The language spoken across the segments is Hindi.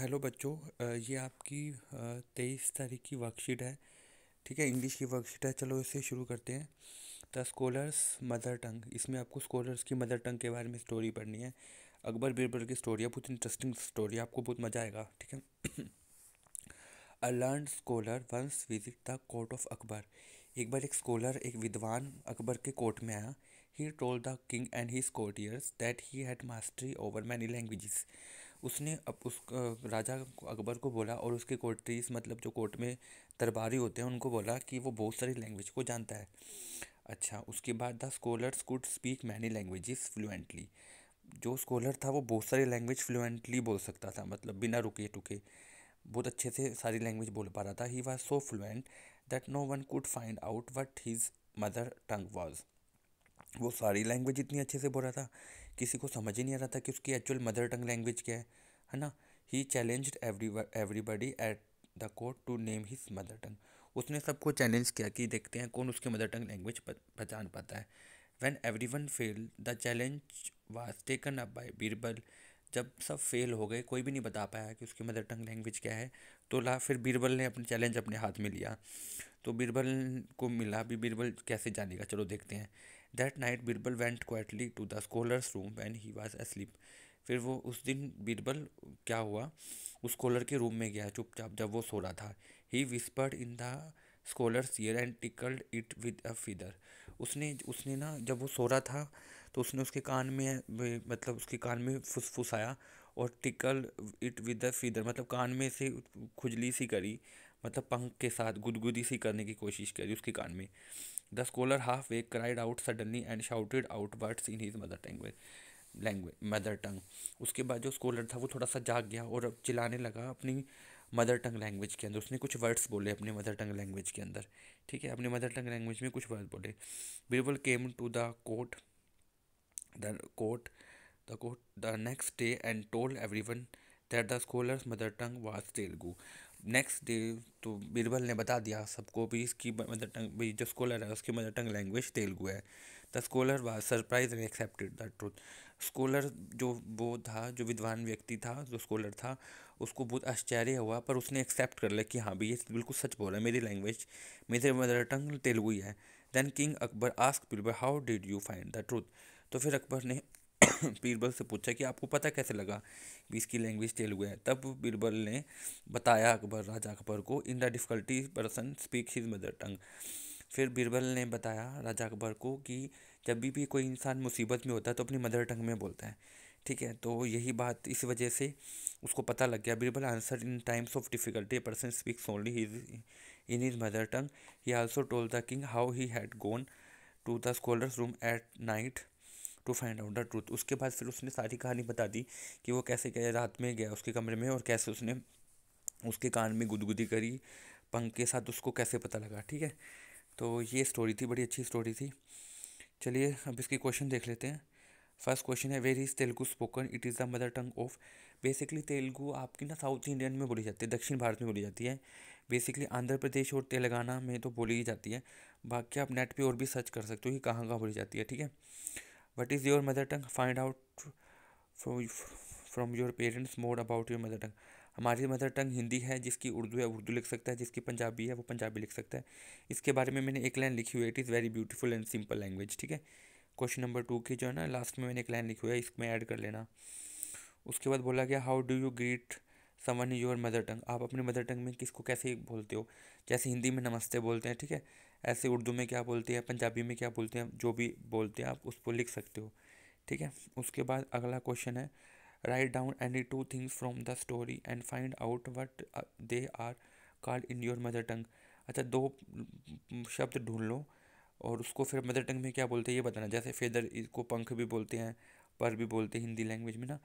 हेलो बच्चों ये आपकी तेईस तारीख की वर्कशीट है ठीक है इंग्लिश की वर्कशीट है चलो इसे शुरू करते हैं द स्कॉलर्स मदर टंग इसमें आपको स्कॉलर्स की मदर टंग के बारे में स्टोरी पढ़नी है अकबर बीरबल की स्टोरी है बहुत इंटरेस्टिंग स्टोरी है आपको बहुत मज़ा आएगा ठीक है a learned scholar once visit the court of Akbar एक बार एक स्कॉलर एक विद्वान अकबर के कोर्ट में आया he told the king and his courtiers that he had mastery over many languages उसने अब उस राजा अकबर को बोला और उसके कोटरीज़ मतलब जो कोर्ट में दरबारी होते हैं उनको बोला कि वो बहुत सारी लैंग्वेज को जानता है अच्छा उसके बाद the scholars could speak many languages fluently जो स्कॉलर था वो बहुत सारी लैंग्वेज फ्लुएंटली बोल सकता था मतलब बिना रुके टुके बहुत अच्छे से सारी लैंग्वेज बोल पा रहा था he was so fluent that no one could find out what his mother tongue was वो सारी लैंग्वेज इतनी अच्छे से बोल रहा था किसी को समझ ही नहीं आ रहा था कि उसकी एक्चुअल मदर टंग लैंग्वेज क्या है है ना he challenge every everybody at the court to name his mother tongue उसने सबको चैलेंज किया कि देखते हैं कौन उसकी मदर टंग लैंग्वेज पहचान पाता है when every one failed the challenge was taken up by Birbal जब सब फेल हो गए कोई भी नहीं बता पाया कि उसकी मदर टंग लैंग्वेज क्या है तो ला फिर बीरबल ने अपने चैलेंज अपने हाथ में लिया तो बीरबल को मिला भी बीरबल कैसे जानेगा चलो देखते हैं that night Birbal went quietly to the scholar's room when he was sleep फिर वो उस दिन बीरबल क्या हुआ उस स्कॉलर के रूम में गया चुपचाप जब वो सो रहा था he whispered in the scholar's ear and tickled it with a feather उसने उसने ना जब वो सो रहा था तो उसने उसके कान में मतलब उसके कान में फुसफुसाया और tickle it with a feather मतलब कान में से खुजली सी करी मतलब पंख के साथ गुदगुदी सी करने की कोशिश करी उसके कान में the scholar half way cried out suddenly and shouted out words in his mother language language mother tongue उसके बाद जो स्कॉलर था वो थोड़ा सा जाग गया और अब चिल्लाने लगा अपनी मदर टंग लैंग्वेज के अंदर उसने कुछ वर्ड्स बोले अपने मदर टंग लैंग्वेज के अंदर ठीक है अपने मदर टंग लैंग्वेज में कुछ वर्ड बोले Birbal came to the court the court the court the next day and told every one that the scholar's mother tongue was Telugu next day तो बीरबल ने बता दिया सबको भी इसकी मदर टंग जो स्कॉलर है उसकी मदर टंग लैंग्वेज तेलुगू है the scholar was surprise and accepted the truth scholar जो वो था जो विद्वान व्यक्ति था जो स्कॉलर था उसको बहुत आश्चर्य हुआ पर उसने एक्सेप्ट कर लिया कि हाँ भाई ये तो बिल्कुल सच बोल रहा है मेरी लैंग्वेज मेरे मदर टंग तेलुगु ही है then king Akbar ask Birbal how did you find the truth तो फिर अकबर ने बीरबल से पूछा कि आपको पता कैसे लगा भी इसकी लैंग्वेज तेलुगु है तब बीरबल ने बताया अकबर राजा अकबर को in the difficulty person speak his mother tongue फिर बीरबल ने बताया राजा अकबर को कि जब भी कोई इंसान मुसीबत में होता है तो अपनी मदर टंग में बोलता है ठीक है तो यही बात इस वजह से उसको पता लग गया Birbal answer in times of difficulty person speaks only his in his mother tongue he also told the king how he had gone to the scholar's room at night to find out the truth उसके बाद फिर उसने सारी कहानी बता दी कि वो कैसे गया रात में गया उसके कमरे में और कैसे उसने उसके कान में गुदगुदी करी पंख के साथ उसको कैसे पता लगा ठीक है तो ये स्टोरी थी बड़ी अच्छी स्टोरी थी चलिए अब इसकी क्वेश्चन देख लेते हैं फर्स्ट क्वेश्चन है where is Telugu spoken it is the mother tongue of basically Telugu आपकी ना साउथ इंडियन में बोली जाती है दक्षिण भारत में बोली जाती है बेसिकली आंध्र प्रदेश और तेलंगाना में तो बोली ही जाती है बाकी आप नेट पे और भी सर्च कर सकते हो कि कहाँ कहाँ बोली जाती है ठीक है what is your mother tongue find out from your parents more about your mother tongue हमारी मदर टंग हिंदी है जिसकी उर्दू है उर्दू लिख सकता है जिसकी पंजाबी है वो पंजाबी लिख सकता है इसके बारे में मैंने एक लाइन लिखी हुई है it is very beautiful and simple language ठीक है क्वेश्चन नंबर टू की जो है ना लास्ट में मैंने एक लाइन लिखी हुई है इसमें ऐड कर लेना उसके बाद बोला गया how do you greet someone your mother tongue आप अपने मदर टंग में किसको कैसे बोलते हो जैसे हिंदी में नमस्ते बोलते हैं ठीक है ऐसे उर्दू में क्या बोलते हैं पंजाबी में क्या बोलते हैं जो भी बोलते हैं आप उसको लिख सकते हो ठीक है उसके बाद अगला क्वेश्चन है write down any two things from the story and find out what uh, they are called in your mother tongue अच्छा दो शब्द ढूंढ लो और उसको फिर मदर टंग में क्या बोलते हैं ये बताना जैसे फेदर इसको पंख भी बोलते हैं पर भी बोलते हैं हिंदी लैंग्वेज में ना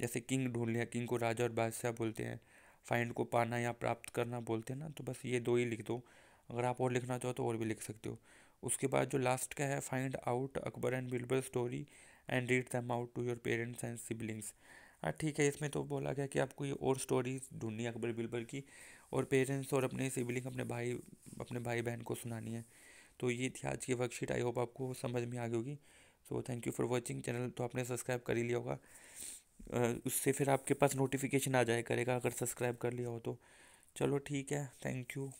जैसे किंग ढूंढ लिया किंग को राजा और बादशाह बोलते हैं फाइंड को पाना या प्राप्त करना बोलते हैं ना तो बस ये दो ही लिख दो अगर आप और लिखना चाहो तो और भी लिख सकते हो उसके बाद जो लास्ट का है find out Akbar and Birbal story and read them out to your parents and siblings हाँ ठीक है इसमें तो बोला गया कि आपको ये और स्टोरीज ढूंढनी है अकबर बिलबर की और पेरेंट्स और अपने सिबलिंग अपने भाई अपने भाई बहन को सुनानी है तो ये थी आज की वर्कशीट आई होप आपको समझ में आ गई होगी so thank you for watching channel तो आपने सब्सक्राइब कर ही लिया होगा उससे फिर आपके पास नोटिफिकेशन आ जाए करेगा अगर सब्सक्राइब कर लिया हो तो चलो ठीक है थैंक यू